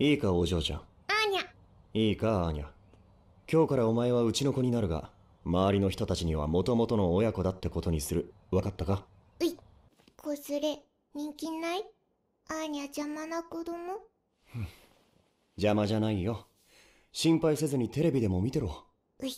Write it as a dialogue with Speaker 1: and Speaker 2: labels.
Speaker 1: いいかお嬢ちゃんアーニャいいかアーニャ今日からお前はうちの子になるが周りの人たちにはもともとの親子だってことにする分かったかうい
Speaker 2: 子連れ人気ないアーニャ邪魔な子供
Speaker 1: 邪魔じゃないよ心配せずにテレビでも見てろ
Speaker 2: うい